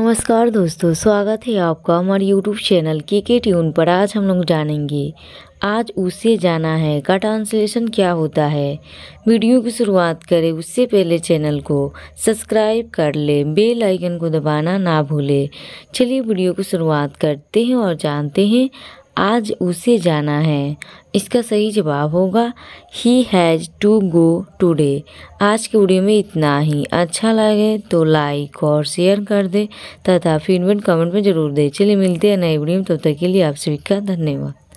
नमस्कार दोस्तों स्वागत है आपका हमारे यूट्यूब चैनल के के ट्यून पर आज हम लोग जानेंगे आज उसे जाना है का ट्रांसलेशन क्या होता है वीडियो की शुरुआत करें उससे पहले चैनल को सब्सक्राइब कर ले बेल आइकन को दबाना ना भूले चलिए वीडियो की शुरुआत करते हैं और जानते हैं आज उसे जाना है इसका सही जवाब होगा he has to go today आज के वीडियो में इतना ही अच्छा लगे तो लाइक और शेयर कर दे तथा फीडबैक कमेंट में ज़रूर दे चलिए मिलते हैं नए वीडियो में तब तो तक के लिए आप सभी का धन्यवाद